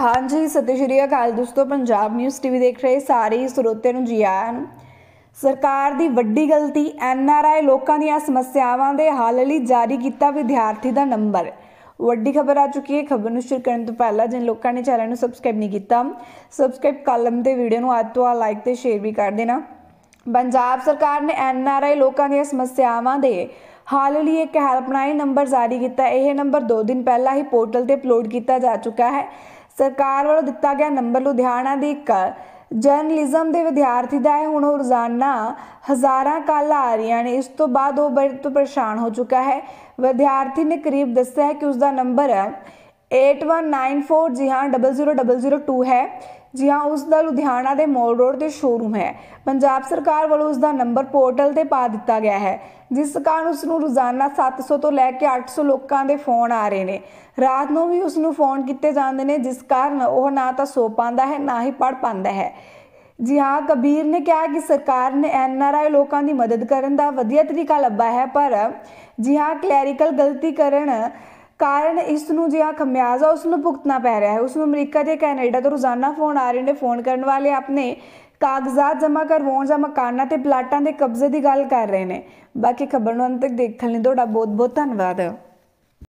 ਹਾਂਜੀ ਸਤਿ ਸ਼੍ਰੀ ਅਕਾਲ ਦੋਸਤੋ ਪੰਜਾਬ ਨਿਊਜ਼ ਟੀਵੀ ਦੇਖ ਰਹੇ ਸਾਰੇ ਸਰੋਤਿਆਂ ਨੂੰ ਜੀ ਆਇਆਂ ਨੂੰ ਸਰਕਾਰ ਦੀ ਵੱਡੀ ਗਲਤੀ ਐਨ ਆਰ ਆਈ ਲੋਕਾਂ ਦੀਆਂ ਸਮੱਸਿਆਵਾਂ ਦੇ ਹੱਲ ਲਈ ਜਾਰੀ ਕੀਤਾ ਵਿਦਿਆਰਥੀ ਦਾ ਨੰਬਰ ਵੱਡੀ ਖਬਰ ਆ ਚੁੱਕੀ ਹੈ ਖਬਰ ਨੂੰ ਸ਼ੇਅਰ ਕਰਨ ਤੋਂ ਪਹਿਲਾਂ ਜਿਨ ਲੋਕਾਂ ਨੇ ਚੈਨਲ ਨੂੰ ਸਬਸਕ੍ਰਾਈਬ ਨਹੀਂ ਕੀਤਾ ਸਬਸਕ੍ਰਾਈਬ ਕਾਲਮ ਤੇ ਵੀਡੀਓ ਨੂੰ ਅੱਜ ਤੋਂ ਆ ਲਾਈਕ ਤੇ ਸ਼ੇਅਰ ਵੀ ਕਰ ਦੇਣਾ ਪੰਜਾਬ ਸਰਕਾਰ ਨੇ ਐਨ ਆਰ ਆਈ ਲੋਕਾਂ ਦੀਆਂ ਸਮੱਸਿਆਵਾਂ ਦੇ ਹਾਲ ਲਈ ਇੱਕ ਹੈਲਪਲਾਈਨ ਨੰਬਰ ਜਾਰੀ ਕੀਤਾ ਇਹ ਨੰਬਰ 2 ਦਿਨ ਪਹਿਲਾਂ ਹੀ ਪੋਰਟਲ ਤੇ ਅਪਲੋਡ ਕੀਤਾ ਜਾ ਚੁੱਕਾ ਹੈ ਸਰਕਾਰ ਵੱਲੋਂ ਦਿੱਤਾ ਗਿਆ ਨੰਬਰ ਲੁਧਿਆਣਾ ਦੀ ਇੱਕ ਜਰਨਲਿਜ਼ਮ ਦੇ ਵਿਦਿਆਰਥੀ ਦਾ ਹੈ ਹੁਣ ਉਹ ਰੋਜ਼ਾਨਾ ਹਜ਼ਾਰਾਂ ਕਾਲ ਆ ਰਹੀਆਂ ਨੇ ਇਸ ਤੋਂ ਬਾਅਦ ਉਹ ਬੜੇ ਤੋਂ ਪਰੇਸ਼ਾਨ ਹੋ ਚੁੱਕਾ ਹੈ ਵਿਦਿਆਰਥੀ ਨੇ ਕਰੀਬ ਦੱਸਿਆ ਕਿ ਉਸ ਦਾ ਨੰਬਰ ਹੈ 8194 ਜੀ ਹਾਂ 00002 ਹੈ ਜੀ ਹਾਂ ਉਸ ਦਾ ਲੁਧਿਆਣਾ ਦੇ ਮੋਲ ਰੋਡ ਤੇ ਸ਼ੋਰੂਮ ਹੈ ਪੰਜਾਬ ਸਰਕਾਰ ਵੱਲੋਂ ਉਸ ਦਾ ਨੰਬਰ ਪੋਰਟਲ ਤੇ ਪਾ ਦਿੱਤਾ ਗਿਆ ਹੈ ਜਿਸ ਕਾਰਨ ਉਸ ਨੂੰ ਰੋਜ਼ਾਨਾ 700 ਤੋਂ ਲੈ ਕੇ 800 ਲੋਕਾਂ ਦੇ ਫੋਨ ਆ ਰਹੇ ਨੇ ਰਾਤ ਨੂੰ ਵੀ ਉਸ ਨੂੰ ਫੋਨ ਕੀਤੇ ਜਾਂਦੇ ਨੇ ਜਿਸ ਕਾਰਨ ਉਹ ਨਾ ਤਾਂ ਸੋ ਪਾਉਂਦਾ ਹੈ ਨਾ ਹੀ ਪੜ ਪਾਉਂਦਾ ਹੈ ਜੀ ਹਾਂ ਕਬੀਰ ਨੇ ਕਿਹਾ ਕਿ ਸਰਕਾਰ ਨੇ ਐਨਆਰਆਈ ਲੋਕਾਂ ਦੀ ਮਦਦ ਕਰਨ ਦਾ ਵਧੀਆ ਤਰੀਕਾ ਲੱਭਾ ਹੈ ਪਰ ਜੀ ਹਾਂ ਕਲੈਰੀਕਲ ਗਲਤੀ ਕਰਨ ਕਾਰਨ ਇਸ ਨੂੰ ਜਿਹੜਾ ਖਮਿਆਜ਼ਾ ਉਸ ਨੂੰ ਭੁਗਤਣਾ ਪੈ ਰਿਹਾ ਹੈ ਉਸ ਨੂੰ ਅਮਰੀਕਾ ਤੇ ਕੈਨੇਡਾ ਤੋਂ ਰੋਜ਼ਾਨਾ ਫੋਨ ਆ ਰਹੇ ਨੇ ਫੋਨ ਕਰਨ ਵਾਲੇ ਆਪਣੇ ਕਾਗਜ਼ਾਤ ਜਮ੍ਹਾਂ ਕਰਵਾਉਣ ਜਾਂ ਮਕਾਨਾਂ ਤੇ ਪਲਾਟਾਂ ਦੇ ਕਬਜ਼ੇ ਦੀ ਗੱਲ ਕਰ ਰਹੇ ਨੇ ਬਾਕੀ ਖਬਰ ਨੂੰ ਅੰਤ ਤੱਕ ਦੇਖਣ ਲਈ ਤੁਹਾਡਾ ਬਹੁਤ ਬਹੁਤ ਧੰਨਵਾਦ